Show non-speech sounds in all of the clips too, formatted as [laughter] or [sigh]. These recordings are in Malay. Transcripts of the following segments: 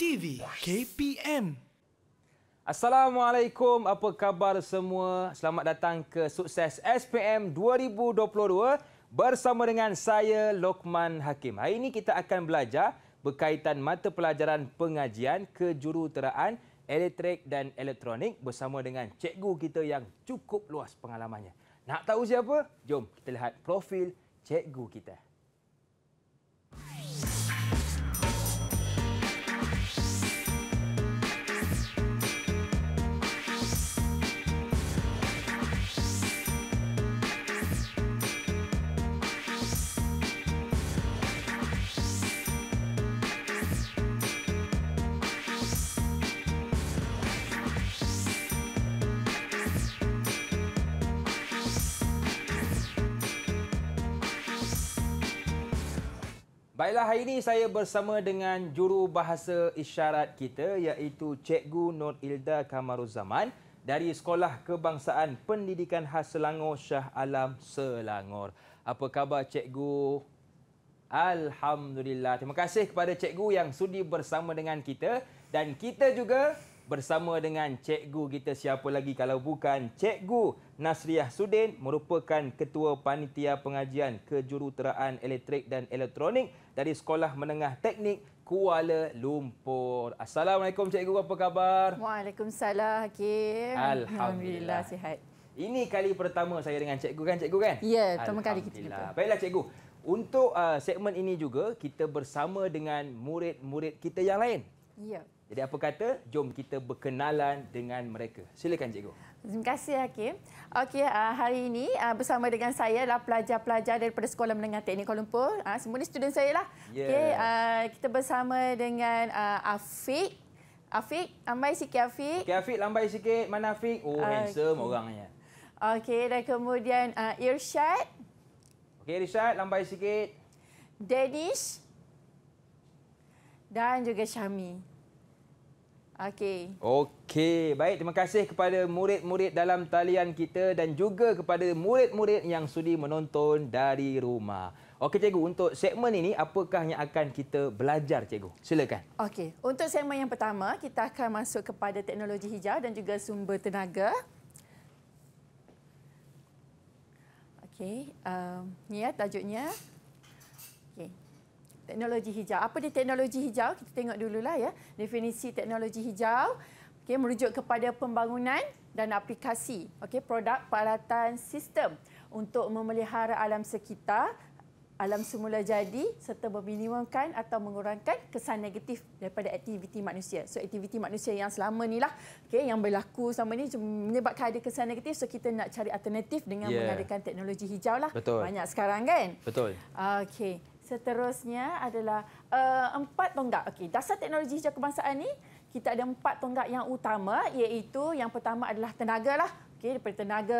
TV KPM. Assalamualaikum, apa khabar semua? Selamat datang ke Sukses SPM 2022 bersama dengan saya Lokman Hakim. Hari ini kita akan belajar berkaitan mata pelajaran pengajian kejuruteraan elektrik dan elektronik bersama dengan cikgu kita yang cukup luas pengalamannya. Nak tahu siapa? Jom kita lihat profil cikgu kita. Baiklah, hari ini saya bersama dengan juru bahasa isyarat kita iaitu Cikgu Nur Ilda Kamaruzaman dari Sekolah Kebangsaan Pendidikan Khas Selangor Shah Alam Selangor. Apa khabar Cikgu? Alhamdulillah. Terima kasih kepada Cikgu yang sudi bersama dengan kita dan kita juga bersama dengan Cikgu kita siapa lagi kalau bukan Cikgu Nasriah Sudin merupakan Ketua Panitia Pengajian Kejuruteraan Elektrik dan Elektronik dari Sekolah Menengah Teknik Kuala Lumpur. Assalamualaikum cikgu, apa khabar? Waalaikumsalam Hakim. Alhamdulillah, Alhamdulillah sihat. Ini kali pertama saya dengan cikgu kan, cikgu kan? Ya, pertama kali kita jumpa. Baiklah cikgu. Untuk uh, segmen ini juga kita bersama dengan murid-murid kita yang lain. Ya. Jadi apa kata jom kita berkenalan dengan mereka. Silakan cikgu. Terima kasih Hakim. Okey, ah, hari ini ah, bersama dengan saya adalah pelajar-pelajar daripada Sekolah Menengah Teknik Kuala Lumpur. Ah, semua ni student saya lah. Yeah. Okey, kita bersama dengan Afiq. Afiq, lambai sikit Afiq. Okey, Afiq lambai sikit. Mana Afiq? Oh, okay. handsome orangnya. Okey, dan kemudian Irsyad. Okey, Irsyad lambai sikit. Danish. Dan juga Syami. Okey. Okey, baik terima kasih kepada murid-murid dalam talian kita dan juga kepada murid-murid yang sudi menonton dari rumah. Okey cikgu, untuk segmen ini apakah yang akan kita belajar cikgu? Silakan. Okey, untuk segmen yang pertama kita akan masuk kepada teknologi hijau dan juga sumber tenaga. Okey, um, ni ya tajuknya teknologi hijau. Apa dia teknologi hijau? Kita tengok dululah ya. Definisi teknologi hijau okey merujuk kepada pembangunan dan aplikasi okey produk peralatan sistem untuk memelihara alam sekitar alam semula jadi serta meminimumkan atau mengurangkan kesan negatif daripada aktiviti manusia. So aktiviti manusia yang selama ni lah okay, yang berlaku selama ni menyebabkan ada kesan negatif so kita nak cari alternatif dengan yeah. mengadakan teknologi hijau lah. Betul. Banyak sekarang kan? Betul. Okey. Seterusnya adalah uh, empat tonggak. Okey, dasar teknologi hijau kebangsaan ni kita ada empat tonggak yang utama iaitu yang pertama adalah tenaga lah. Okey, daripada tenaga,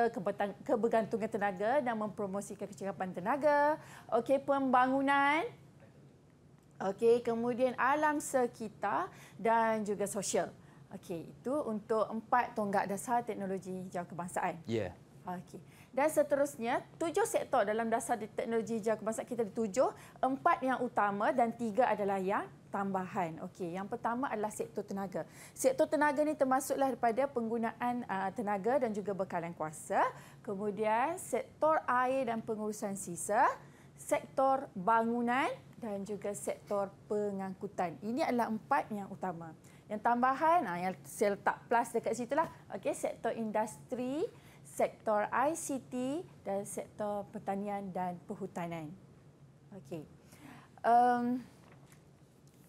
kebergantungan tenaga dan mempromosikan kecerapan tenaga. Okey, pembangunan. Okey, kemudian alam sekitar dan juga sosial. Okey, itu untuk empat tonggak dasar teknologi hijau kebangsaan. Ya. Yeah. Okey dan seterusnya tujuh sektor dalam dasar teknologi hijau kebangsaan kita ada tujuh empat yang utama dan tiga adalah yang tambahan. Okey, yang pertama adalah sektor tenaga. Sektor tenaga ni termasuklah daripada penggunaan uh, tenaga dan juga bekalan kuasa. Kemudian sektor air dan pengurusan sisa, sektor bangunan dan juga sektor pengangkutan. Ini adalah empat yang utama. Yang tambahan, uh, yang saya letak plus dekat situ lah. Okey, sektor industri, sektor ICT dan sektor pertanian dan perhutanan. Okey. Um,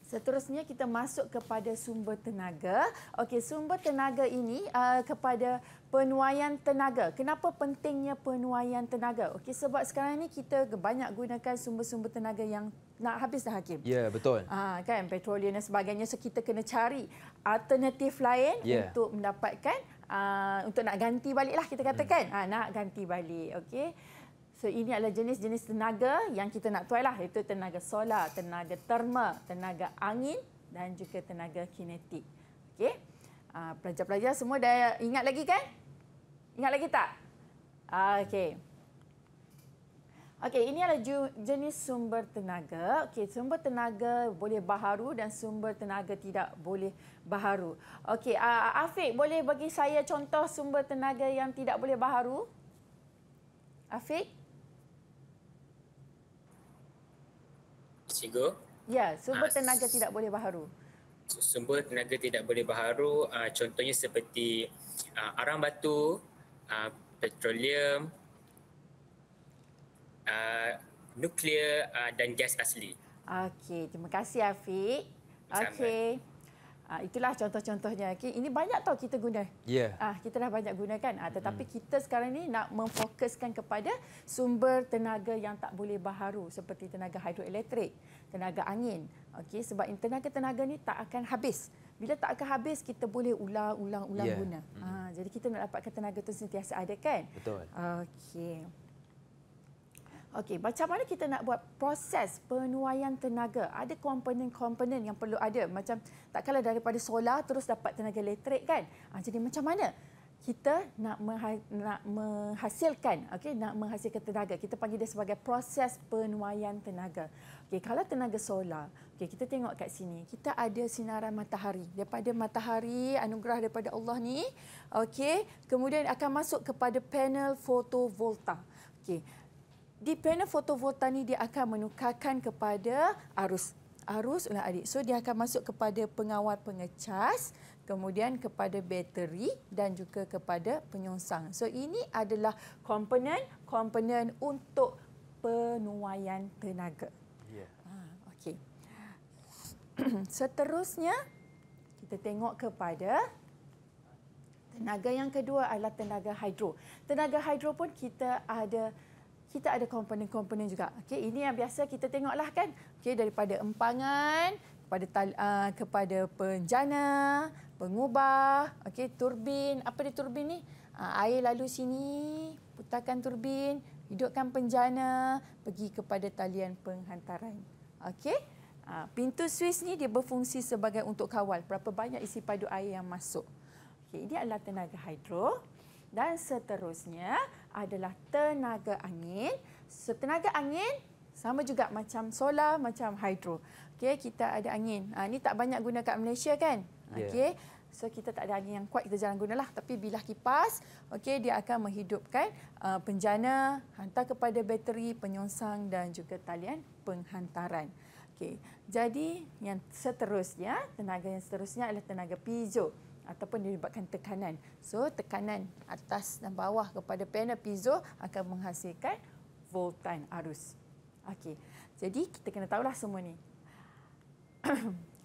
seterusnya kita masuk kepada sumber tenaga. Okey, sumber tenaga ini uh, kepada penuaian tenaga. Kenapa pentingnya penuaian tenaga? Okey, sebab sekarang ini kita banyak gunakan sumber-sumber tenaga yang nak habis dah hakim. Ya, yeah, betul. Ah, uh, kan petroleum dan sebagainya so kita kena cari alternatif lain yeah. untuk mendapatkan uh, untuk nak ganti balik lah kita katakan hmm. uh, nak ganti balik okay. so ini adalah jenis-jenis tenaga yang kita nak tuai lah iaitu tenaga solar tenaga terma tenaga angin dan juga tenaga kinetik okey uh, pelajar-pelajar semua dah ingat lagi kan ingat lagi tak uh, okey Okey, ini adalah jenis sumber tenaga. Okey, sumber tenaga boleh baharu dan sumber tenaga tidak boleh baharu. Okey, uh, Afiq boleh bagi saya contoh sumber tenaga yang tidak boleh baharu? Afiq? Sigo? Ya, sumber uh, tenaga tidak boleh baharu. Sumber tenaga tidak boleh baharu uh, contohnya seperti uh, arang batu, uh, petroleum, petroleum, Uh, nuklear uh, dan gas asli. Okey, terima kasih Afiq. Okey. Uh, itulah contoh-contohnya. Okay. Ini banyak tau kita guna. Yeah. Ya. Uh, kita dah banyak gunakan. Uh, tetapi mm. kita sekarang ni nak memfokuskan kepada sumber tenaga yang tak boleh baharu seperti tenaga hidroelektrik, tenaga angin. Okey, sebab tenaga-tenaga ni tak akan habis. Bila tak akan habis, kita boleh ulang-ulang-ulang yeah. guna. Mm. Uh, jadi kita nak dapatkan tenaga tu sentiasa ada kan? Betul. Okey. Okey, macam mana kita nak buat proses penuaian tenaga? Ada komponen-komponen yang perlu ada. Macam tak kalah daripada solar terus dapat tenaga elektrik kan? Ah, jadi macam mana kita nak nak menghasilkan okey nak menghasilkan tenaga kita panggil dia sebagai proses penuaian tenaga okey kalau tenaga solar okey kita tengok kat sini kita ada sinaran matahari daripada matahari anugerah daripada Allah ni okey kemudian akan masuk kepada panel fotovolta okey di panel fotovolta ni dia akan menukarkan kepada arus arus ulang adik. So dia akan masuk kepada pengawal pengecas, kemudian kepada bateri dan juga kepada penyongsang. So ini adalah komponen-komponen untuk penuaian tenaga. Ya. Yeah. Ha, okey. [clears throat] Seterusnya kita tengok kepada tenaga yang kedua adalah tenaga hidro. Tenaga hidro pun kita ada kita ada komponen-komponen juga. Okey, ini yang biasa kita tengoklah kan. Okey, daripada empangan kepada uh, kepada penjana, pengubah, okey, turbin, apa dia turbin ni? Uh, air lalu sini, putarkan turbin, hidupkan penjana, pergi kepada talian penghantaran. Okey. Uh, pintu Swiss ni dia berfungsi sebagai untuk kawal berapa banyak isi padu air yang masuk. Okey, ini adalah tenaga hidro. Dan seterusnya, adalah tenaga angin. So, tenaga angin sama juga macam solar, macam hydro. Okay, kita ada angin. Ha, ah, ini tak banyak guna kat Malaysia kan? Yeah. Okey. So, kita tak ada angin yang kuat, kita jarang gunalah. Tapi bila kipas, okey, dia akan menghidupkan uh, penjana, hantar kepada bateri, penyongsang dan juga talian penghantaran. Okey. Jadi, yang seterusnya, tenaga yang seterusnya adalah tenaga piezo ataupun disebabkan tekanan. So tekanan atas dan bawah kepada panel piezo akan menghasilkan voltan arus. Okey. Jadi kita kena tahulah semua ni. [clears throat]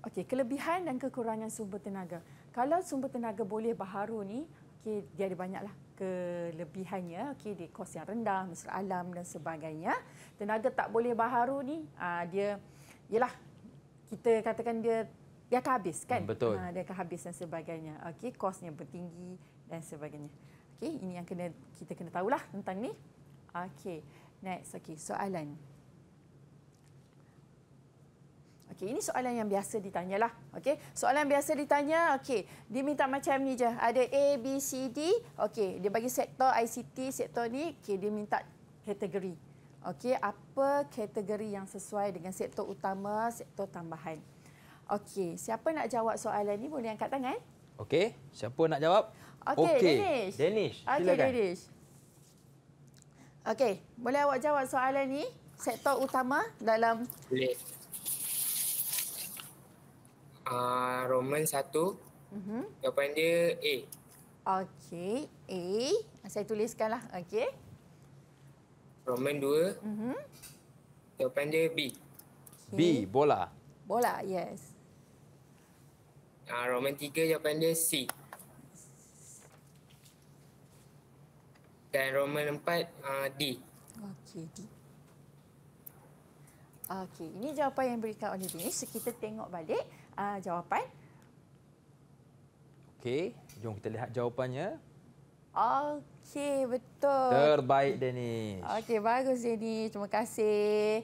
okey, kelebihan dan kekurangan sumber tenaga. Kalau sumber tenaga boleh baharu ni, okey dia ada banyaklah kelebihannya okey di kos yang rendah mesra alam dan sebagainya tenaga tak boleh baharu ni aa, ah, dia ialah kita katakan dia dia akan habis kan? Hmm, betul. Ha, dia akan habis dan sebagainya. Okey, kosnya bertinggi dan sebagainya. Okey, ini yang kena kita kena tahulah tentang ni. Okey, next. Okey, soalan. Okey, ini soalan yang biasa ditanyalah. Okey, soalan biasa ditanya. Okey, dia minta macam ni je. Ada A, B, C, D. Okey, dia bagi sektor ICT, sektor ni. Okey, dia minta kategori. Okey, apa kategori yang sesuai dengan sektor utama, sektor tambahan? Okey, siapa nak jawab soalan ni boleh angkat tangan. Okey, siapa nak jawab? Okey, okay. Danish. Danish, silakan. Okey, Danish. Okey, boleh awak jawab soalan ni? Sektor utama dalam... Boleh. Uh, Roman 1, uh-huh. Mhm. jawapan dia A. Okey, A. Saya tuliskanlah, okey. Roman 2, uh-huh. Mhm. jawapan dia B. Okay. B, bola. Bola, yes. Ah, uh, Roman 3 jawapan dia C. Dan Roman 4 uh, ah, D. Okey, D. Okey, ini jawapan yang diberikan oleh Dini. So, kita tengok balik uh, jawapan. Okey, jom kita lihat jawapannya. Okey, betul. Terbaik, Dini. Okey, bagus, Dini. Terima kasih.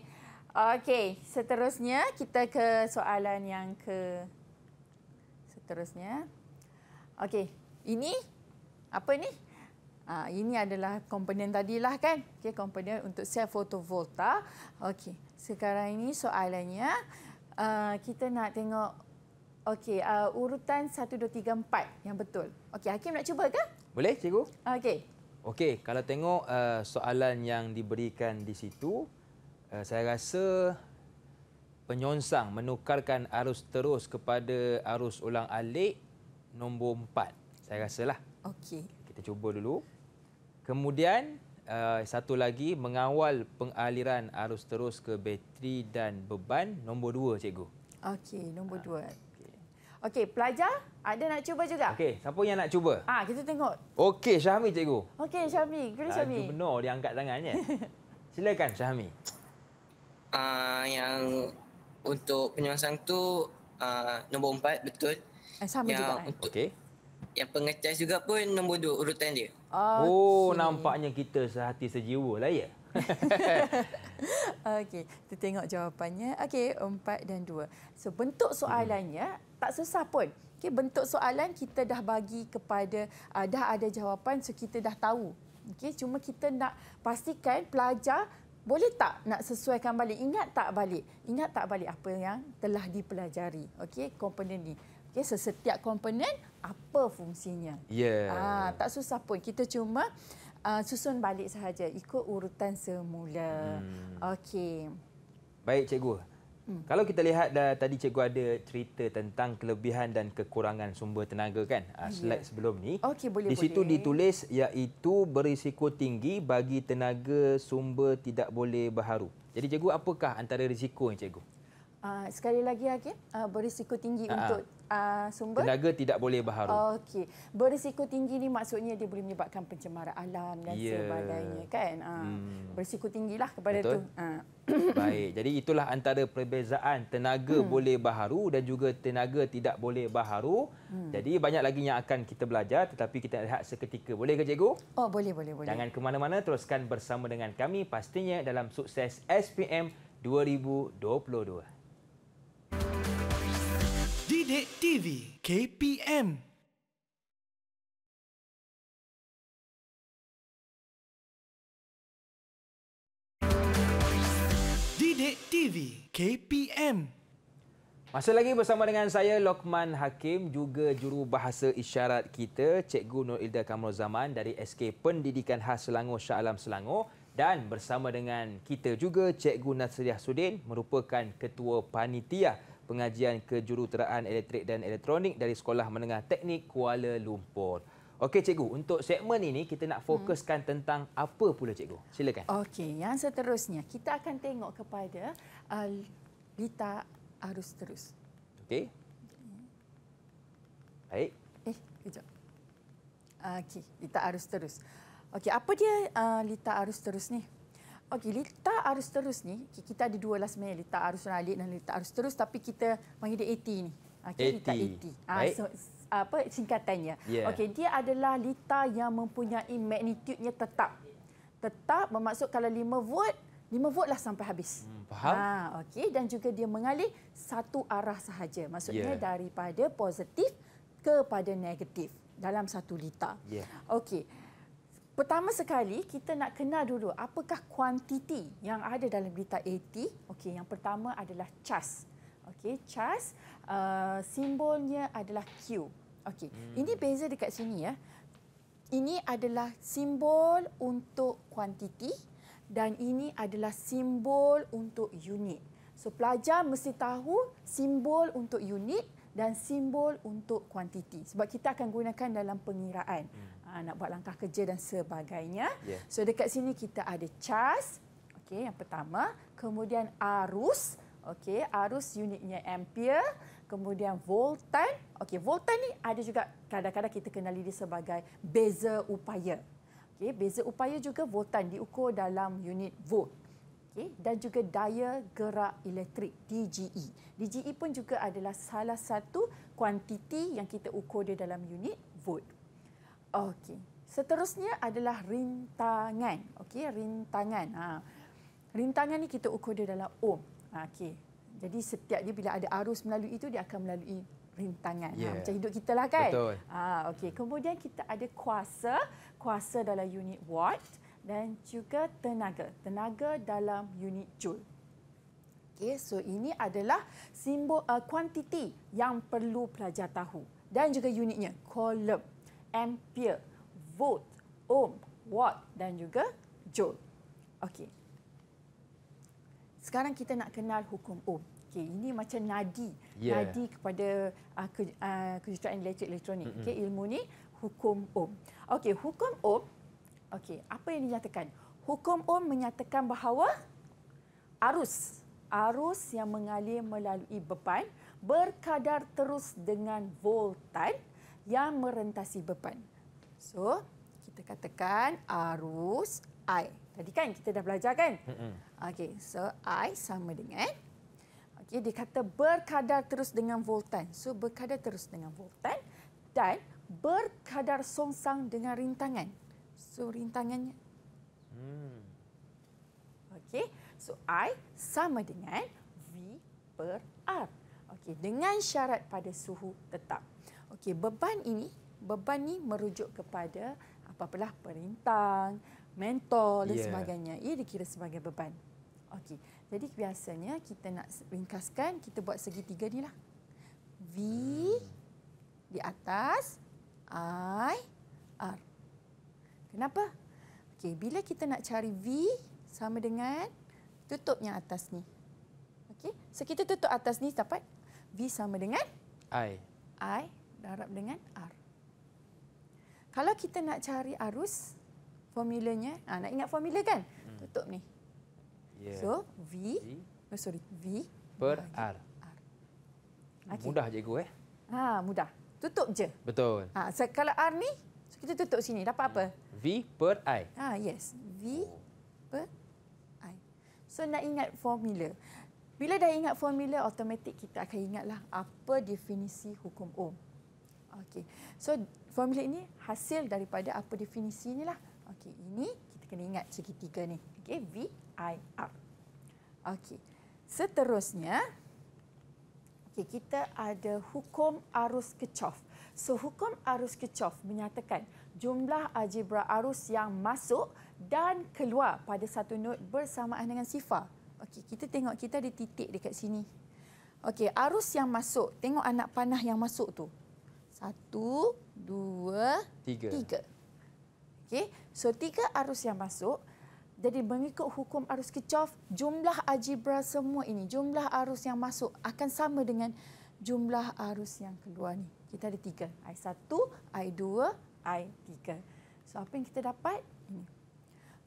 Okey, seterusnya kita ke soalan yang ke seterusnya. Okey, ini apa ni? Ha, ini adalah komponen tadi lah kan? Okey, komponen untuk sel fotovolta. Okey, sekarang ini soalannya uh, kita nak tengok okey, uh, urutan 1 2 3 4 yang betul. Okey, Hakim nak cuba ke? Boleh, cikgu? Okey. Okey, kalau tengok uh, soalan yang diberikan di situ, uh, saya rasa penyonsang menukarkan arus terus kepada arus ulang alik nombor empat. Saya rasalah. Okey. Kita cuba dulu. Kemudian uh, satu lagi mengawal pengaliran arus terus ke bateri dan beban nombor dua, cikgu. Okey, nombor ah, dua. Okey, pelajar ada nak cuba juga? Okey, siapa yang nak cuba? Ah, ha, kita tengok. Okey, Syahmi cikgu. Okey, Syahmi, guru Syahmi. Ah, benar dia angkat tangannya. [laughs] Silakan Syahmi. Ah, uh, yang untuk penyemasang tu uh, nombor empat betul. Eh, sama yang juga. Eh. Untuk okay. Yang pengecas juga pun nombor dua urutan dia. Okay. Oh, nampaknya kita sehati sejiwa lah ya. [laughs] Okey, kita tengok jawapannya. Okey, empat dan dua. So, bentuk soalannya hmm. tak susah pun. Okay, bentuk soalan kita dah bagi kepada, uh, dah ada jawapan so kita dah tahu. Okay, cuma kita nak pastikan pelajar boleh tak nak sesuaikan balik? Ingat tak balik? Ingat tak balik apa yang telah dipelajari? Okey, komponen ni. Okey, sesetiap komponen apa fungsinya? Ya. Yeah. Ah, tak susah pun. Kita cuma uh, susun balik sahaja ikut urutan semula. Hmm. Okey. Baik, cikgu. Hmm. Kalau kita lihat dah tadi cikgu ada cerita tentang kelebihan dan kekurangan sumber tenaga kan yeah. Hmm, slide ya. sebelum ni. Okay, boleh, di situ boleh. ditulis iaitu berisiko tinggi bagi tenaga sumber tidak boleh baharu. Jadi cikgu apakah antara risiko yang cikgu? Ah, sekali lagi Hakim, uh, berisiko tinggi uh, untuk uh, sumber? Tenaga tidak boleh baharu. Okey. Berisiko tinggi ni maksudnya dia boleh menyebabkan pencemaran alam dan yeah. sebagainya kan? Uh, hmm. Berisiko tinggilah kepada Betul. tu. Uh. [coughs] Baik. Jadi itulah antara perbezaan tenaga hmm. boleh baharu dan juga tenaga tidak boleh baharu. Hmm. Jadi banyak lagi yang akan kita belajar tetapi kita lihat seketika. Boleh ke cikgu? Oh, boleh boleh boleh. Jangan ke mana-mana teruskan bersama dengan kami pastinya dalam sukses SPM 2022. Didik TV KPM Didik TV KPM masih lagi bersama dengan saya Lokman Hakim juga juru bahasa isyarat kita Cikgu Nur Ilda Kamrul Zaman dari SK Pendidikan Khas Selangor Shah Alam Selangor. Dan bersama dengan kita juga Cikgu Nasriah Sudin merupakan Ketua Panitia Pengajian Kejuruteraan Elektrik dan Elektronik dari Sekolah Menengah Teknik Kuala Lumpur. Okey cikgu, untuk segmen ini kita nak fokuskan hmm. tentang apa pula cikgu? Silakan. Okey, yang seterusnya kita akan tengok kepada uh, lita arus terus. Okey. Baik. Eh, kejap. Okey, lita arus terus. Okey, apa dia uh, litar arus terus ni? Okey, litar arus terus ni, okay, kita ada dua lah sebenarnya, litar arus ralik dan litar arus terus tapi kita panggil dia AT ni. Okey, litar AT. Ah, uh, so, apa singkatannya? Yeah. Okey, dia adalah litar yang mempunyai magnitudnya tetap. Tetap bermaksud kalau 5 volt, 5 volt lah sampai habis. Hmm, faham? Ha, okey, dan juga dia mengalir satu arah sahaja. Maksudnya yeah. daripada positif kepada negatif dalam satu litar. Yeah. Okey. Pertama sekali kita nak kenal dulu apakah kuantiti yang ada dalam berita AT. Okey, yang pertama adalah CAS. Okey, CAS uh, simbolnya adalah Q. Okey, hmm. ini beza dekat sini ya. Ini adalah simbol untuk kuantiti dan ini adalah simbol untuk unit. So pelajar mesti tahu simbol untuk unit dan simbol untuk kuantiti sebab kita akan gunakan dalam pengiraan. Hmm ha, nak buat langkah kerja dan sebagainya. Yeah. So dekat sini kita ada cas, okey yang pertama, kemudian arus, okey arus unitnya ampere, kemudian voltan. Okey, voltan ni ada juga kadang-kadang kita kenali dia sebagai beza upaya. Okey, beza upaya juga voltan diukur dalam unit volt. Okay, dan juga daya gerak elektrik DGE. DGE pun juga adalah salah satu kuantiti yang kita ukur dia dalam unit volt. Okey. Seterusnya adalah rintangan. Okey, rintangan. Ha. Rintangan ni kita ukur dia dalam ohm. Ha, Okey. Jadi setiap dia bila ada arus melalui itu dia akan melalui rintangan. Ha, yeah. Ha, macam hidup kita lah kan? Betul. Ha, Okey. Kemudian kita ada kuasa. Kuasa dalam unit watt. Dan juga tenaga. Tenaga dalam unit joule. Okey, so ini adalah simbol uh, kuantiti yang perlu pelajar tahu. Dan juga unitnya, kolom ampere, volt, ohm, watt dan juga joule. Okey. Sekarang kita nak kenal hukum ohm. Okey, ini macam nadi. Yeah. Nadi kepada uh, ke, uh, ah, kejutan elektrik elektronik. Mm-hmm. Okey, ilmu ni hukum ohm. Okey, hukum ohm. Okey, apa yang dinyatakan? Hukum ohm menyatakan bahawa arus arus yang mengalir melalui beban berkadar terus dengan voltan yang merentasi beban. So, kita katakan arus I. Tadi kan kita dah belajar kan? Okey, so I sama dengan okay dia kata berkadar terus dengan voltan. So, berkadar terus dengan voltan dan berkadar songsang dengan rintangan. So, rintangannya. Hmm. okay, so I sama dengan V per R. okay dengan syarat pada suhu tetap. Okey, beban ini, beban ni merujuk kepada apa pula perintang, mentor dan yeah. sebagainya. Ia dikira sebagai beban. Okey. Jadi biasanya kita nak ringkaskan, kita buat segitiga ni lah. V di atas I R. Kenapa? Okey, bila kita nak cari V sama dengan tutup yang atas ni. Okey. So kita tutup atas ni dapat V sama dengan I. I darab dengan R. Kalau kita nak cari arus, formulanya, ha, nak ingat formula kan? Hmm. Tutup ni. Yeah. So, V, no, oh, sorry, V per R. R. Okay. Mudah je gue. Eh? Ha, mudah. Tutup je. Betul. Ha, so, kalau R ni, so kita tutup sini. Dapat apa? Hmm. V per I. Ha, yes. V oh. per I. So, nak ingat formula. Bila dah ingat formula, automatik kita akan ingatlah apa definisi hukum Ohm. Okey. So formula ini hasil daripada apa definisi ni lah. Okey, ini kita kena ingat segitiga ni. Okey, V I R. Okey. Seterusnya Okey, kita ada hukum arus kecof. So, hukum arus kecof menyatakan jumlah algebra arus yang masuk dan keluar pada satu node bersamaan dengan sifar. Okey, kita tengok kita ada titik dekat sini. Okey, arus yang masuk, tengok anak panah yang masuk tu. Satu, dua, tiga. tiga. Okey, so tiga arus yang masuk. Jadi mengikut hukum arus Kirchhoff, jumlah algebra semua ini, jumlah arus yang masuk akan sama dengan jumlah arus yang keluar ni. Kita ada tiga. i satu, i dua, i tiga. So apa yang kita dapat? Ini.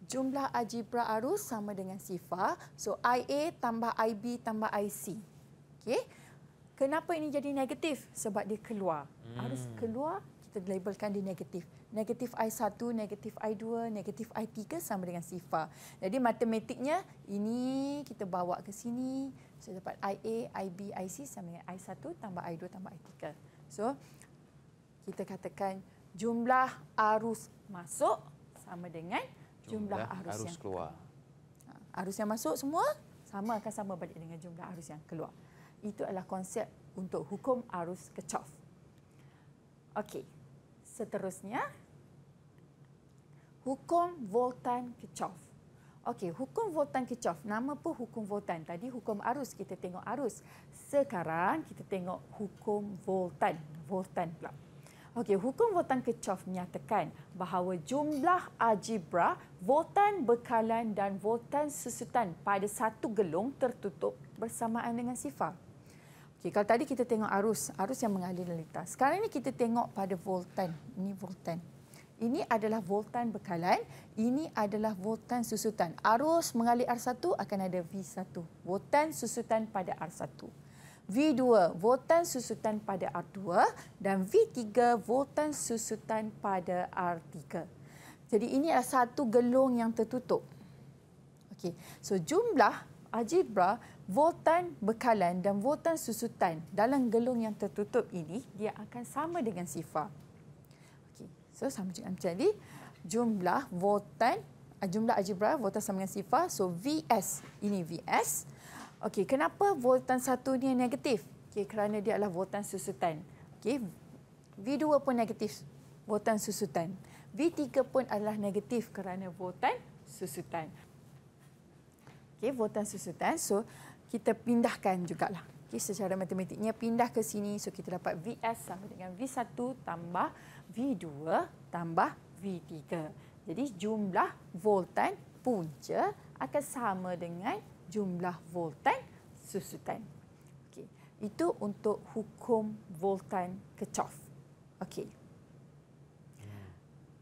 Jumlah algebra arus sama dengan sifar. So IA tambah IB tambah IC. Okay? Kenapa ini jadi negatif? Sebab dia keluar. Hmm. Harus keluar, kita labelkan dia negatif. Negatif I1, negatif I2, negatif I3 sama dengan sifar. Jadi matematiknya, ini kita bawa ke sini. So, dapat IA, IB, IC sama dengan I1 tambah I2 tambah I3. So, kita katakan jumlah arus masuk sama dengan jumlah, jumlah arus, arus yang keluar. keluar. Ha, arus yang masuk semua sama akan sama balik dengan jumlah arus yang keluar itu adalah konsep untuk hukum arus kecof. Okey, seterusnya. Hukum Voltan Kirchhoff. Okey, hukum Voltan Kirchhoff. Nama apa hukum Voltan? Tadi hukum arus kita tengok arus. Sekarang kita tengok hukum Voltan. Voltan pula. Okey, hukum Voltan Kirchhoff menyatakan bahawa jumlah algebra Voltan bekalan dan Voltan susutan pada satu gelung tertutup bersamaan dengan sifar. Okay, kalau tadi kita tengok arus, arus yang mengalir dan lintas. Sekarang ini kita tengok pada voltan. Ini voltan. Ini adalah voltan bekalan. Ini adalah voltan susutan. Arus mengalir R1 akan ada V1. Voltan susutan pada R1. V2, voltan susutan pada R2. Dan V3, voltan susutan pada R3. Jadi ini adalah satu gelung yang tertutup. Okay. So jumlah algebra Voltan bekalan dan voltan susutan dalam gelung yang tertutup ini dia akan sama dengan sifar. Okay, So sama juga jadi jumlah voltan ah, jumlah algebra voltan sama dengan sifar. So VS ini VS. Okay, kenapa voltan satu ni negatif? Okay, kerana dia adalah voltan susutan. Okay, V2 pun negatif voltan susutan. V3 pun adalah negatif kerana voltan susutan. Okay, voltan susutan. So, kita pindahkan juga lah, Okay, secara matematiknya pindah ke sini so kita dapat VS sama dengan V1 tambah V2 tambah V3. Jadi jumlah voltan punca akan sama dengan jumlah voltan susutan. Okay. Itu untuk hukum voltan kecof. Okay.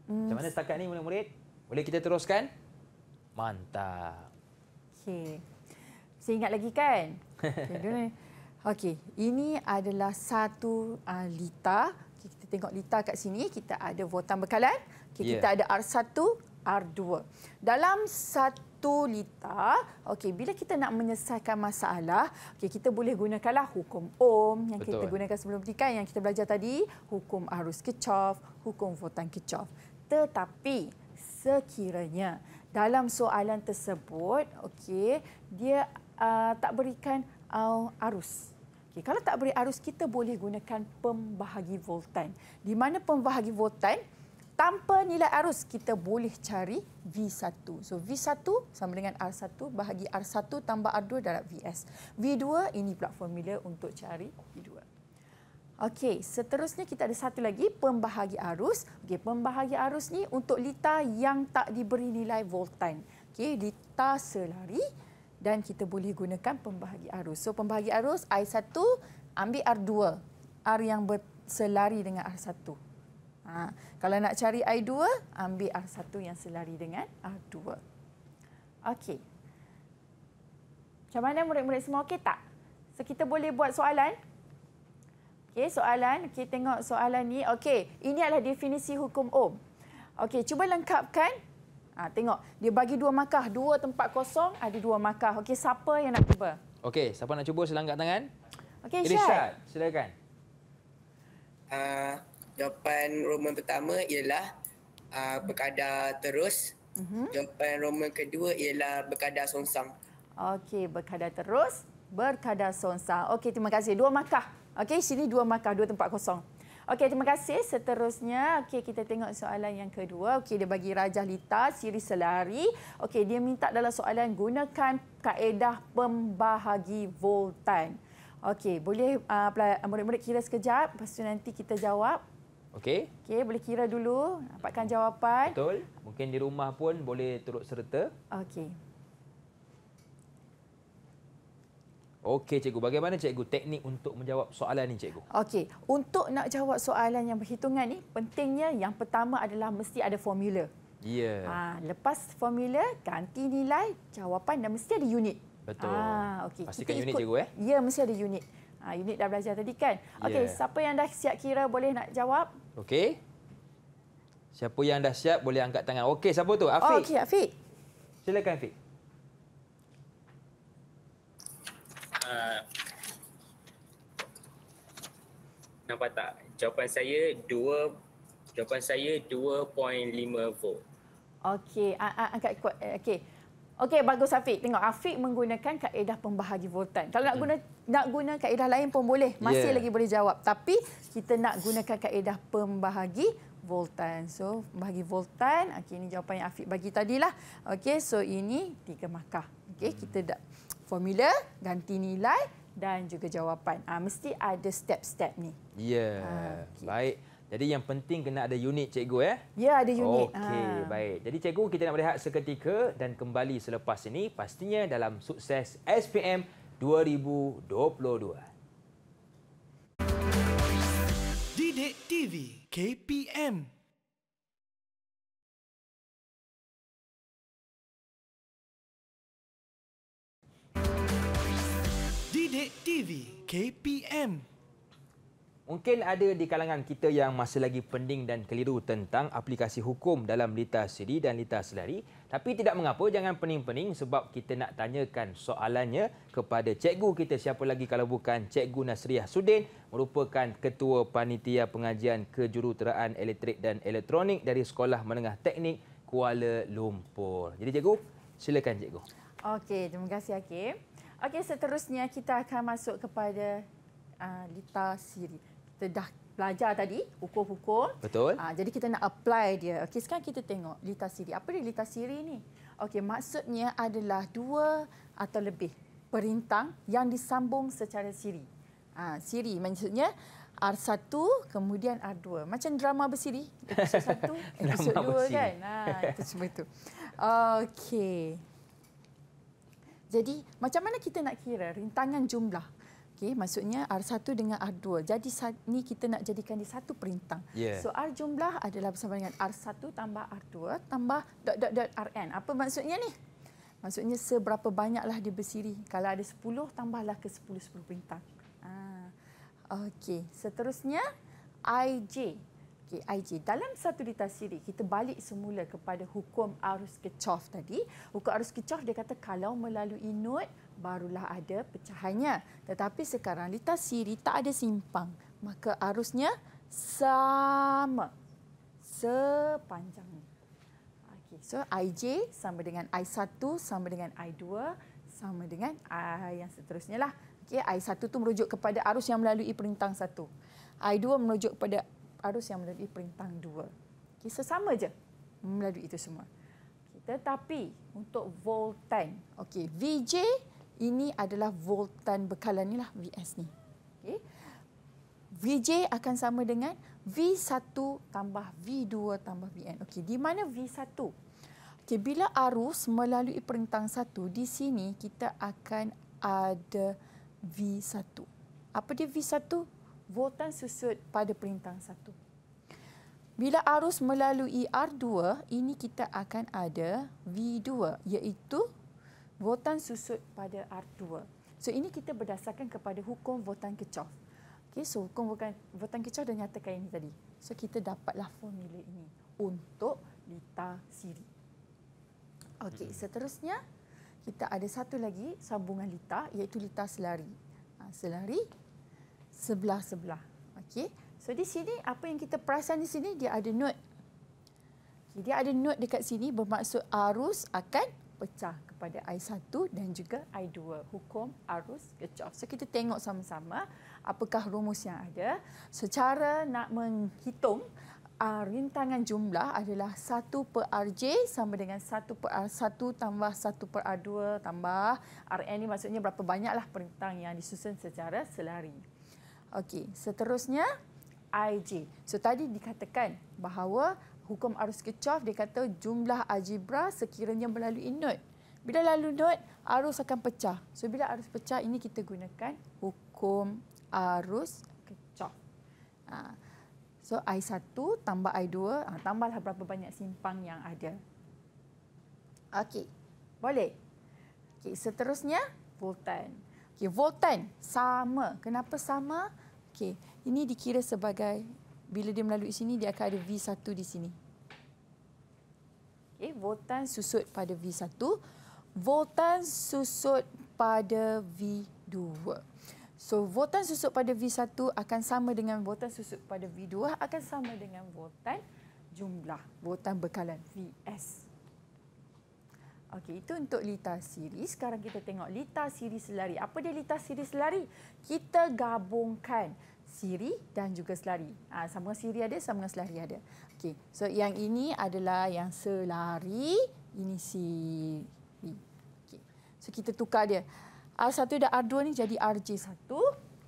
Hmm. Macam mana setakat ini, murid-murid? Boleh kita teruskan? Mantap. Okay. Saya ingat lagi kan? [laughs] Okey, okay. ini adalah satu uh, lita. Okay, kita tengok lita kat sini. Kita ada votan bekalan. Okay, ya. kita ada R1, R2. Dalam satu lita, okay, bila kita nak menyelesaikan masalah, okay, kita boleh gunakanlah hukum Ohm yang Betul. kita gunakan sebelum ini kan? Yang kita belajar tadi, hukum arus Kirchhoff, hukum votan Kirchhoff. Tetapi sekiranya dalam soalan tersebut, okay, dia uh, tak berikan uh, arus. Okay, kalau tak beri arus, kita boleh gunakan pembahagi voltan. Di mana pembahagi voltan, tanpa nilai arus, kita boleh cari V1. So V1 sama dengan R1 bahagi R1 tambah R2 darab Vs. V2, ini pula formula untuk cari V2. Okey, seterusnya kita ada satu lagi, pembahagi arus. Okey, pembahagi arus ni untuk lita yang tak diberi nilai voltan. Okey, lita selari dan kita boleh gunakan pembahagi arus. So pembahagi arus I1 ambil R2. R yang selari dengan R1. Ha, kalau nak cari I2, ambil R1 yang selari dengan R2. Okey. Macam mana murid-murid semua okey tak? So kita boleh buat soalan. Okey, soalan. Okey, tengok soalan ni. Okey, ini adalah definisi hukum Ohm. Okey, cuba lengkapkan Ha, tengok, dia bagi dua markah. Dua tempat kosong, ada ah, dua markah. Okey, siapa yang nak cuba? Okey, siapa nak cuba silang angkat tangan. Okey, Syed. Syed, silakan. Uh, jawapan Roman pertama ialah uh, berkadar terus. Uh mhm. -huh. Jawapan Roman kedua ialah berkadar songsang. Okey, berkadar terus, berkadar songsang. Okey, terima kasih. Dua markah. Okey, sini dua markah, dua tempat kosong. Okey, terima kasih. Seterusnya, okey kita tengok soalan yang kedua. Okey, dia bagi Rajah Lita siri selari. Okey, dia minta dalam soalan gunakan kaedah pembahagi voltan. Okey, boleh ah, ah, murid-murid uh, kira sekejap, lepas tu nanti kita jawab. Okey. Okey, boleh kira dulu, dapatkan jawapan. Betul. Mungkin di rumah pun boleh turut serta. Okey. Okey cikgu, bagaimana cikgu teknik untuk menjawab soalan ini cikgu? Okey, untuk nak jawab soalan yang berhitungan ni, pentingnya yang pertama adalah mesti ada formula. Ya. Yeah. Ha, lepas formula, ganti nilai, jawapan dan mesti ada unit. Betul. Ha, okay. Pastikan unit cikgu eh. Ya, mesti ada unit. Ha, unit dah belajar tadi kan? Okey, yeah. siapa yang dah siap kira boleh nak jawab? Okey. Siapa yang dah siap boleh angkat tangan. Okey, siapa tu? Afiq. Oh, Okey, Afiq. Silakan Afiq. Ah. nampak tak jawapan saya 2 jawapan saya 2.5 volt okey angkat kuat eh, okey okey bagus Afiq tengok Afiq menggunakan kaedah pembahagi voltan kalau nak hmm. guna hmm. nak guna kaedah lain pun boleh masih yeah. lagi boleh jawab tapi kita nak gunakan kaedah pembahagi voltan. So, bagi voltan, okey ini jawapan yang Afiq bagi tadilah. Okey, so ini tiga markah. Okey, kita dah formula, ganti nilai dan juga jawapan. Ha, mesti ada step-step ni. Ya, yeah. okay. baik. Jadi yang penting kena ada unit cikgu eh. Ya, ada unit. Okey, ah. baik. Jadi cikgu kita nak berehat seketika dan kembali selepas ini pastinya dalam sukses SPM 2022. TV KPM Update TV KPM Mungkin ada di kalangan kita yang masih lagi pening dan keliru tentang aplikasi hukum dalam litar siri dan litar selari. Tapi tidak mengapa, jangan pening-pening sebab kita nak tanyakan soalannya kepada cikgu kita. Siapa lagi kalau bukan cikgu Nasriah Sudin, merupakan ketua panitia pengajian kejuruteraan elektrik dan elektronik dari Sekolah Menengah Teknik Kuala Lumpur. Jadi cikgu, silakan cikgu. Okey, terima kasih Hakim. Okey, seterusnya kita akan masuk kepada uh, Lita Siri. Kita dah belajar tadi hukum-hukum. Betul. Uh, jadi kita nak apply dia. Okey, sekarang kita tengok Lita Siri. Apa dia Lita Siri ni? Okey, maksudnya adalah dua atau lebih perintang yang disambung secara siri. uh, siri maksudnya R1 kemudian R2. Macam drama bersiri. Episod 1, [laughs] episod 2 kan. Ha, itu semua itu. Okey. Jadi macam mana kita nak kira rintangan jumlah? Okay, maksudnya R1 dengan R2. Jadi ni kita nak jadikan dia satu perintang. Yeah. So R jumlah adalah bersama dengan R1 tambah R2 tambah dot dot dot Rn. Apa maksudnya ni? Maksudnya seberapa banyaklah dia bersiri. Kalau ada 10, tambahlah ke 10-10 perintang. Ah. Okey, seterusnya IJ. Okay, IJ Dalam satu lita siri, kita balik semula kepada hukum arus kecoh tadi. Hukum arus kecoh dia kata kalau melalui node, barulah ada pecahannya. Tetapi sekarang lita siri tak ada simpang. Maka arusnya sama sepanjang. Okay, so IJ sama dengan I1 sama dengan I2 sama dengan I ah, yang seterusnya lah. Okay, I1 tu merujuk kepada arus yang melalui perintang satu. I2 merujuk kepada arus yang melalui perintang dua. Okay, sama je melalui itu semua. Okay, tetapi untuk voltan, okay, VJ ini adalah voltan bekalan ni lah VS ni. Okay. VJ akan sama dengan V1 tambah V2 tambah VN. Okay, di mana V1? Okay, bila arus melalui perintang satu di sini kita akan ada V1. Apa dia V1? Votan susut pada perintang satu. Bila arus melalui R2, ini kita akan ada V2 iaitu votan susut pada R2. So ini kita berdasarkan kepada hukum votan kecoh. Okay, so hukum votan kecoh dah nyatakan ini tadi. So kita dapatlah formula ini untuk litar siri. Okey, hmm. seterusnya kita ada satu lagi sambungan litar iaitu litar selari. Ha, selari sebelah-sebelah. Okey. So di sini apa yang kita perasan di sini dia ada node. Jadi dia ada node dekat sini bermaksud arus akan pecah kepada I1 dan juga I2. Hukum arus kecoh. So kita tengok sama-sama apakah rumus yang ada. Secara so, nak menghitung Uh, rintangan jumlah adalah 1 per RJ sama dengan 1 per R1 tambah 1 per R2 tambah RN ini maksudnya berapa banyaklah perintang yang disusun secara selari. Okey, seterusnya IJ. So tadi dikatakan bahawa hukum arus kecoh dia kata jumlah algebra sekiranya melalui node. Bila lalu node, arus akan pecah. So bila arus pecah ini kita gunakan hukum arus kecoh. Ha. So I1 tambah I2, ha, tambahlah berapa banyak simpang yang ada. Okey. Boleh. Okey, seterusnya voltan. Okey, voltan sama. Kenapa Sama. Okey, ini dikira sebagai bila dia melalui sini dia akan ada V1 di sini. Okey, voltan susut pada V1, voltan susut pada V2. So voltan susut pada V1 akan sama dengan voltan susut pada V2 akan sama dengan voltan jumlah voltan bekalan VS. Okey, itu untuk Lita Siri. Sekarang kita tengok Lita Siri Selari. Apa dia Lita Siri Selari? Kita gabungkan Siri dan juga Selari. Ha, sama Siri ada, sama Selari ada. Okey, so yang ini adalah yang Selari. Ini Siri. Okay. So kita tukar dia. R1 dan R2 ni jadi RJ1.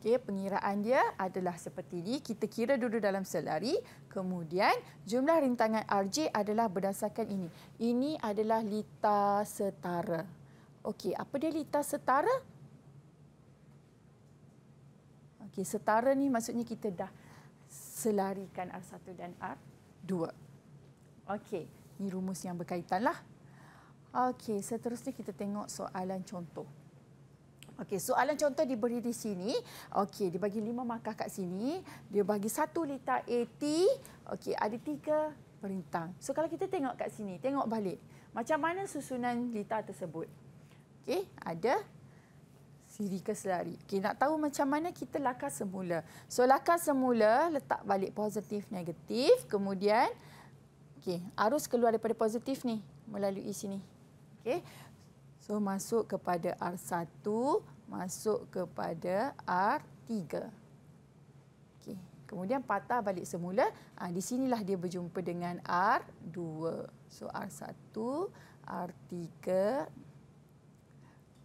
Okey, pengiraan dia adalah seperti ini. Kita kira dulu dalam selari. Kemudian jumlah rintangan RJ adalah berdasarkan ini. Ini adalah litar setara. Okey, apa dia litar setara? Okey, setara ni maksudnya kita dah selarikan R1 dan R2. Okey, ni rumus yang berkaitanlah. Okey, seterusnya kita tengok soalan contoh. Okey, soalan contoh diberi di sini. Okey, dia bagi lima markah kat sini. Dia bagi satu liter AT. Okey, ada tiga perintang. So kalau kita tengok kat sini, tengok balik. Macam mana susunan liter tersebut? Okey, ada siri ke selari. Okey, nak tahu macam mana kita lakar semula. So lakar semula, letak balik positif, negatif. Kemudian, okey, arus keluar daripada positif ni melalui sini. Okey. So masuk kepada R1, masuk kepada R3. Okey. Kemudian patah balik semula, ah di sinilah dia berjumpa dengan R2. So R1, R3,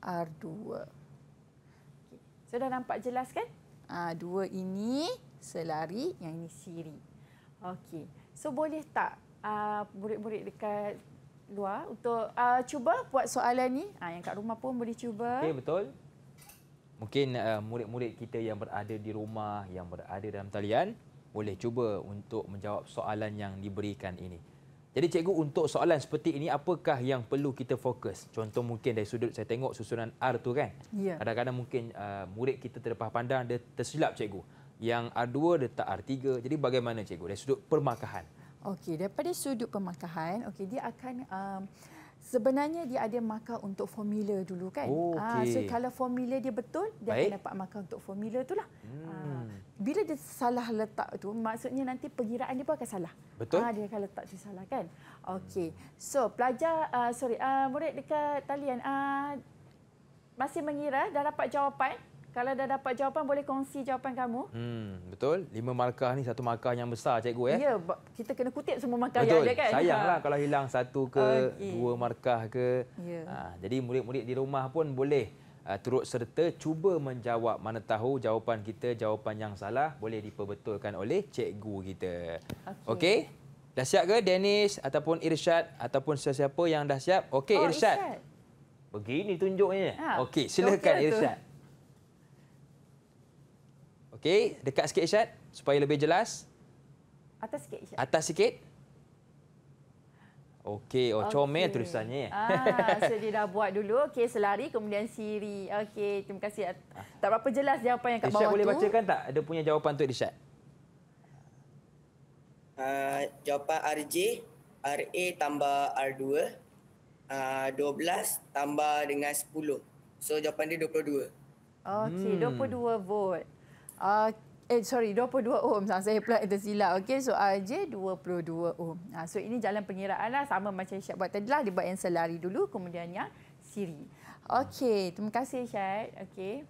R2. Okey. So dah nampak jelas kan? Ah dua ini selari, yang ini siri. Okey. So boleh tak ah, murid-murid uh, dekat luar untuk uh, cuba buat soalan ni. Ha, yang kat rumah pun boleh cuba. Okey, betul. Mungkin uh, murid-murid kita yang berada di rumah, yang berada dalam talian, boleh cuba untuk menjawab soalan yang diberikan ini. Jadi cikgu untuk soalan seperti ini apakah yang perlu kita fokus? Contoh mungkin dari sudut saya tengok susunan R tu kan. Ya. Kadang-kadang mungkin uh, murid kita terlepas pandang dia tersilap cikgu. Yang R2 letak R3. Jadi bagaimana cikgu dari sudut permakahan? Okey, daripada sudut pemakaian, okey dia akan um, sebenarnya dia ada markah untuk formula dulu kan. Oh, ah, okay. uh, so kalau formula dia betul, dia Baik. akan dapat markah untuk formula itulah. Hmm. Uh, bila dia salah letak tu, maksudnya nanti pengiraan dia pun akan salah. Betul. Ah, dia kalau letak tu salah kan. Okey. So, pelajar, uh, sorry, uh, murid dekat talian, uh, masih mengira dah dapat jawapan? Kalau dah dapat jawapan, boleh kongsi jawapan kamu. Hmm, betul. Lima markah ni satu markah yang besar, cikgu. Eh? Ya, kita kena kutip semua markah betul. yang ada. Kan? Sayanglah ha. [laughs] kalau hilang satu ke okay. dua markah ke. Ya. Ha, jadi, murid-murid di rumah pun boleh uh, turut serta cuba menjawab mana tahu jawapan kita, jawapan yang salah boleh diperbetulkan oleh cikgu kita. Okey? Okay? Dah siap ke Dennis ataupun Irsyad ataupun sesiapa yang dah siap? Okey, oh, Irsyad. Irsyad. Begini tunjuknya. Ha. Okey, silakan okay, lah Irsyad. Tu. Okey, dekat sikit Syat supaya lebih jelas. Atas sikit Syat. Atas sikit. Okey, oh okay. comel tulisannya. Ah, so dia dah buat dulu. Okey, selari kemudian siri. Okey, terima kasih. Ah. Tak berapa jelas jawapan yang kat eh, bawah boleh tu. boleh bacakan tak? Ada punya jawapan untuk Syat? Uh, jawapan RJ, RA tambah R2. Uh, 12 tambah dengan 10. So jawapan dia 22. Okey, hmm. 22 vote. Uh, eh, sorry, 22 ohm. Lah. Saya pula tersilap. okay so RJ uh, 22 ohm. Uh, so ini jalan pengiraanlah sama macam Syed buat tadi lah. Dia buat yang selari dulu, kemudian yang siri. Okey, terima kasih Syed. Okay.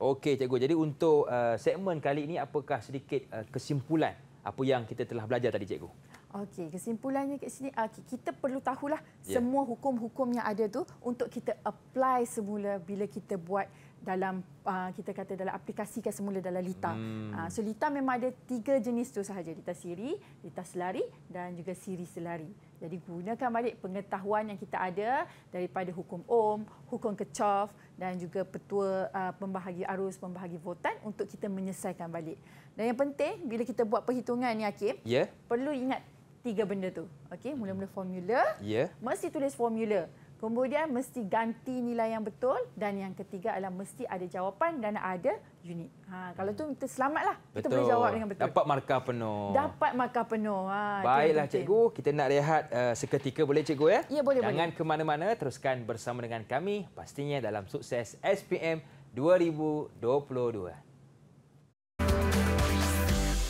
Okey, cikgu. Jadi untuk uh, segmen kali ini, apakah sedikit uh, kesimpulan apa yang kita telah belajar tadi, cikgu? Okey, kesimpulannya kat sini, okay, uh, kita perlu tahulah yeah. semua hukum-hukum yang ada tu untuk kita apply semula bila kita buat dalam uh, kita kata dalam aplikasikan semula dalam Lita. Hmm. Uh, so Lita memang ada tiga jenis tu sahaja, Lita Siri, Lita Selari dan juga Siri Selari. Jadi gunakan balik pengetahuan yang kita ada daripada hukum Ohm, hukum Kirchhoff dan juga petua uh, pembahagi arus, pembahagi voltan untuk kita menyelesaikan balik. Dan yang penting bila kita buat perhitungan ni Hakim, yeah. perlu ingat tiga benda tu. Okey, mula-mula formula. Yeah. Mesti tulis formula. Kemudian mesti ganti nilai yang betul dan yang ketiga adalah mesti ada jawapan dan ada unit. Ha, kalau tu hmm. kita selamatlah. Betul. Kita boleh jawab dengan betul. Dapat markah penuh. Dapat markah penuh. Ha, Baiklah cikgu, kita nak rehat uh, seketika boleh cikgu ya? Ya boleh. Jangan boleh. ke mana-mana, teruskan bersama dengan kami pastinya dalam sukses SPM 2022.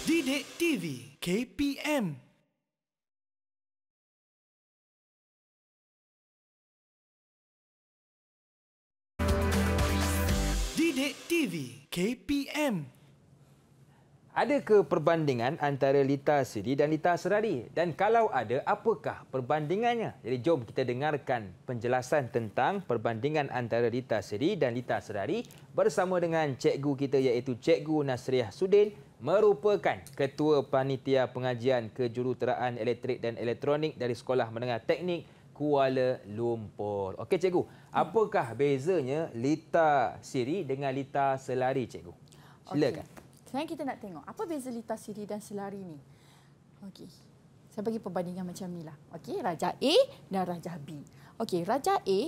Didik TV KPM Bilik TV KPM. Ada ke perbandingan antara Lita Sidi dan Lita Serari? Dan kalau ada, apakah perbandingannya? Jadi jom kita dengarkan penjelasan tentang perbandingan antara Lita Sidi dan Lita Serari bersama dengan cikgu kita iaitu Cikgu Nasriah Sudin merupakan Ketua Panitia Pengajian Kejuruteraan Elektrik dan Elektronik dari Sekolah Menengah Teknik Kuala Lumpur. Okey cikgu, apakah bezanya Lita Siri dengan Lita Selari cikgu? Silakan. Okay. Sekarang kita nak tengok apa beza Lita Siri dan Selari ni. Okey. Saya bagi perbandingan macam ni lah. Okey, Raja A dan Raja B. Okey, Raja A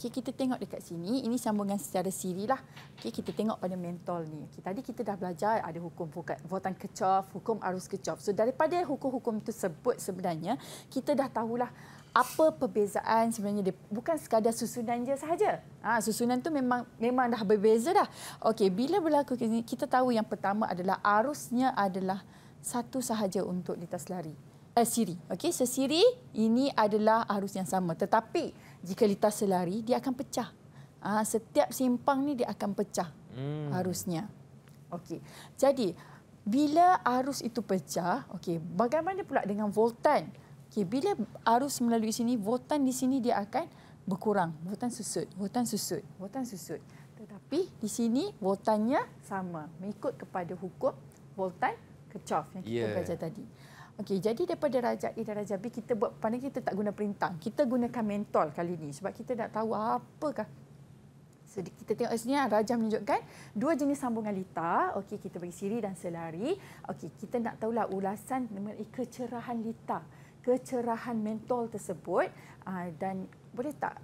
Okay, kita tengok dekat sini. Ini sambungan secara siri lah. Okey, kita tengok pada mentol ni. Okay, tadi kita dah belajar ada hukum votan kecof, hukum arus kecof. So daripada hukum-hukum tersebut sebenarnya, kita dah tahulah apa perbezaan sebenarnya dia bukan sekadar susunan je sahaja ha, susunan tu memang memang dah berbeza dah okey bila berlaku ini kita tahu yang pertama adalah arusnya adalah satu sahaja untuk litas lari eh, siri okey sesiri ini adalah arus yang sama tetapi jika litas selari dia akan pecah ha, setiap simpang ni dia akan pecah hmm. arusnya okey jadi bila arus itu pecah okey bagaimana pula dengan voltan Okay, bila arus melalui sini, votan di sini dia akan berkurang. Votan susut, votan susut, votan susut. Tetapi di sini votannya sama. Mengikut kepada hukum voltan kecof yang kita yeah. belajar tadi. Okey, jadi daripada raja, A dan darjah B kita buat pada kita tak guna perintang. Kita gunakan mentol kali ini sebab kita nak tahu apakah jadi kita tengok sini ah, rajah menunjukkan dua jenis sambungan litar. Okey, kita bagi siri dan selari. Okey, kita nak tahulah ulasan mengenai kecerahan litar kecerahan mentol tersebut uh, dan boleh tak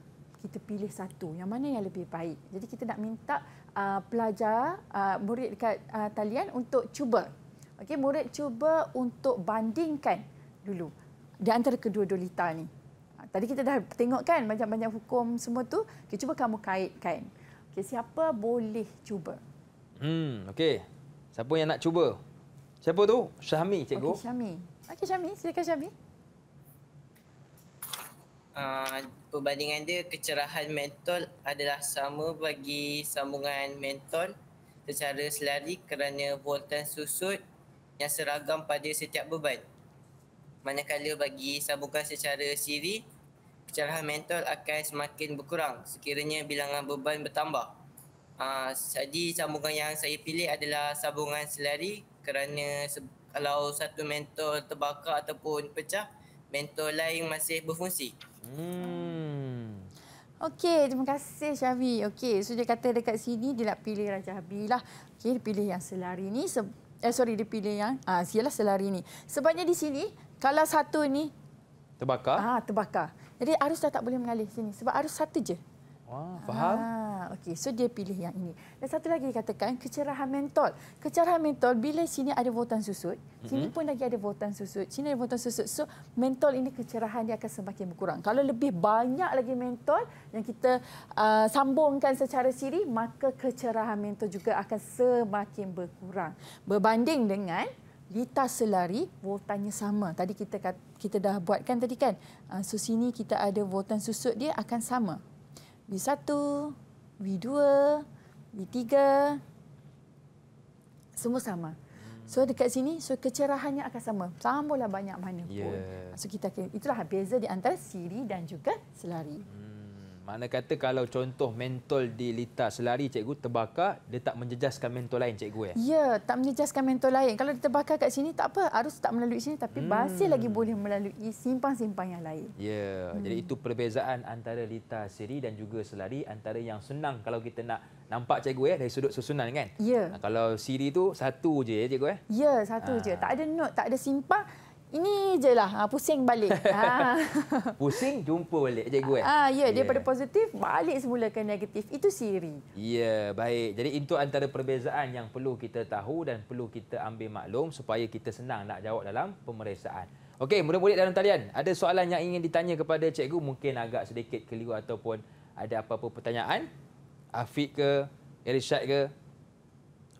kita pilih satu yang mana yang lebih baik. Jadi kita nak minta uh, pelajar uh, murid dekat uh, talian untuk cuba. Okey, murid cuba untuk bandingkan dulu di antara kedua-dua lita ni. Tadi kita dah tengok kan banyak-banyak hukum semua tu. Okey, cuba kamu kaitkan. Okey, siapa boleh cuba? Hmm, okey. Siapa yang nak cuba? Siapa tu? Syami, cikgu. Okey, Syami. Okey, Syami. Silakan Syami. Syami. Ah, perbandingan dia kecerahan mentol adalah sama bagi sambungan mentol secara selari kerana voltan susut yang seragam pada setiap beban. Manakala bagi sambungan secara siri, kecerahan mentol akan semakin berkurang sekiranya bilangan beban bertambah. Aa, ah, jadi sambungan yang saya pilih adalah sambungan selari kerana se- kalau satu mentol terbakar ataupun pecah, mentor lain masih berfungsi. Hmm. Okey, terima kasih Syahwi. Okey, so dia kata dekat sini dia nak pilih Raja Habib lah. Okey, dia pilih yang selari ni. Se eh, sorry, dia pilih yang ah, sialah selari ni. Sebabnya di sini, kalau satu ni... Terbakar. Ah, terbakar. Jadi arus dah tak boleh mengalir sini. Sebab arus satu je. Wah, ah, faham? Ha, okey, so dia pilih yang ini. Dan satu lagi katakan kecerahan mentol. Kecerahan mentol bila sini ada voltan susut, mm-hmm. sini mhm. pun lagi ada voltan susut. Sini ada voltan susut. So mentol ini kecerahan dia akan semakin berkurang. Kalau lebih banyak lagi mentol yang kita uh, sambungkan secara siri, maka kecerahan mentol juga akan semakin berkurang. Berbanding dengan lita selari voltannya sama. Tadi kita kata kita dah buatkan tadi kan. Uh, so sini kita ada voltan susut dia akan sama. V1, V2, V3 semua sama. So dekat sini so kecerahannya akan sama. Sambullah banyak mana pun. Yeah. So kita akan itulah beza di antara siri dan juga selari. Hmm. Mana kata kalau contoh mentol di litar selari cikgu terbakar, dia tak menjejaskan mentol lain cikgu ya? Ya, tak menjejaskan mentol lain. Kalau dia terbakar kat sini tak apa, arus tak melalui sini tapi hmm. masih lagi boleh melalui simpang-simpang yang lain. Ya, hmm. jadi itu perbezaan antara litar siri dan juga selari antara yang senang kalau kita nak nampak cikgu ya dari sudut susunan kan? Ya. Kalau siri tu satu je eh, cikgu ya? Ya, satu ha. je. Ah. Tak ada note, tak ada simpang. Ini je lah, ah, pusing balik. [laughs] Ah. [laughs] pusing, jumpa balik cikgu kan? Ah, ya, daripada ya. yeah. positif, balik semula ke negatif. Itu siri. Ya, yeah, baik. Jadi, itu antara perbezaan yang perlu kita tahu dan perlu kita ambil maklum supaya kita senang nak jawab dalam pemeriksaan. Okey, murid-murid dalam talian, ada soalan yang ingin ditanya kepada cikgu mungkin agak sedikit keliru ataupun ada apa-apa pertanyaan? Afiq ke? Irsyad ke?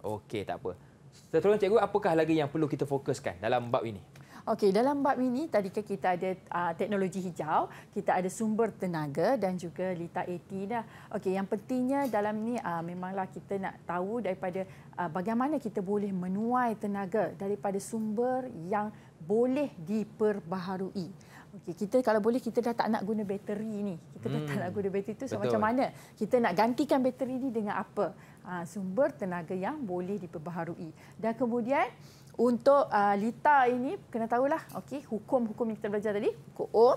Okey, tak apa. Seterusnya cikgu, apakah lagi yang perlu kita fokuskan dalam bab ini? Okey, dalam bab ini tadi kita ada uh, teknologi hijau, kita ada sumber tenaga dan juga lita AT dah. Okey, yang pentingnya dalam ni uh, memanglah kita nak tahu daripada uh, bagaimana kita boleh menuai tenaga daripada sumber yang boleh diperbaharui. Okey, kita kalau boleh kita dah tak nak guna bateri ni. Kita hmm. dah tak nak hmm. guna bateri tu so macam mana? Kita nak gantikan bateri ni dengan apa? Uh, sumber tenaga yang boleh diperbaharui. Dan kemudian untuk uh, Lita ini kena tahu lah, okay, hukum-hukum yang kita belajar tadi hukum O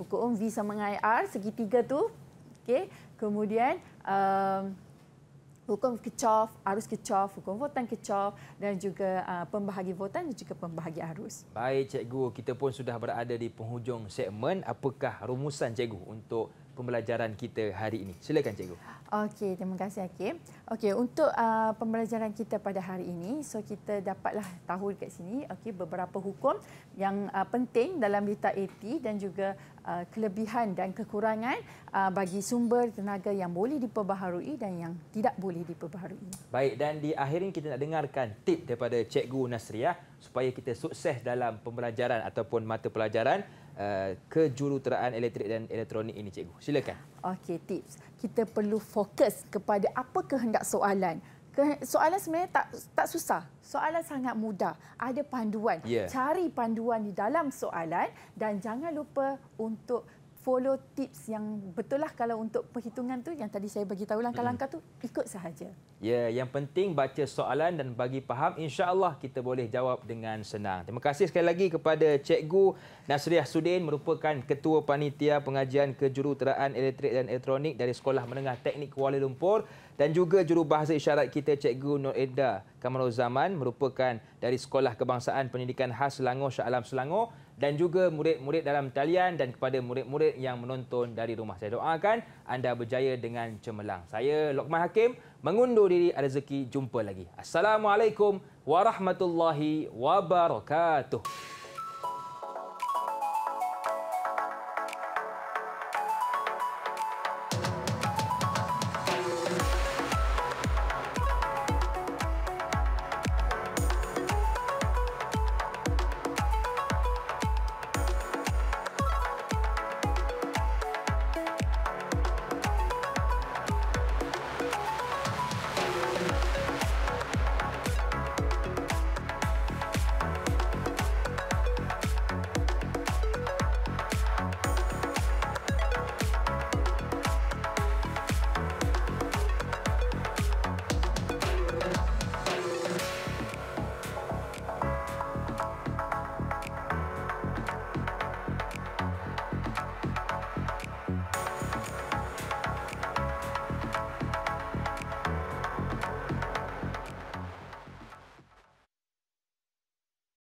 hukum V sama dengan IR segitiga tu okay, kemudian um, hukum kecof arus kecof hukum votan kecof dan juga uh, pembahagi votan dan juga pembahagi arus baik cikgu kita pun sudah berada di penghujung segmen apakah rumusan cikgu untuk pembelajaran kita hari ini. Silakan cikgu. Okey, terima kasih Hakim. Okey, untuk uh, pembelajaran kita pada hari ini, so kita dapatlah tahu dekat sini okey beberapa hukum yang uh, penting dalam Lita AT dan juga uh, kelebihan dan kekurangan uh, bagi sumber tenaga yang boleh diperbaharui dan yang tidak boleh diperbaharui. Baik, dan di akhir ini kita nak dengarkan tip daripada Cikgu Nasriah supaya kita sukses dalam pembelajaran ataupun mata pelajaran uh, kejuruteraan elektrik dan elektronik ini cikgu. Silakan. Okey, tips. Kita perlu fokus kepada apa kehendak soalan. Soalan sebenarnya tak tak susah. Soalan sangat mudah. Ada panduan. Yeah. Cari panduan di dalam soalan dan jangan lupa untuk follow tips yang betul lah kalau untuk perhitungan tu yang tadi saya bagi tahu langkah-langkah hmm. tu ikut sahaja. Ya, yang penting baca soalan dan bagi faham insya-Allah kita boleh jawab dengan senang. Terima kasih sekali lagi kepada Cikgu Nasriah Sudin merupakan ketua panitia pengajian kejuruteraan elektrik dan elektronik dari Sekolah Menengah Teknik Kuala Lumpur dan juga jurubahasa isyarat kita Cikgu Nur Eda Kamarul merupakan dari Sekolah Kebangsaan Pendidikan Khas Selangor Shah Alam Selangor dan juga murid-murid dalam talian dan kepada murid-murid yang menonton dari rumah. Saya doakan anda berjaya dengan cemerlang. Saya Lokman Hakim mengundur diri rezeki jumpa lagi. Assalamualaikum warahmatullahi wabarakatuh.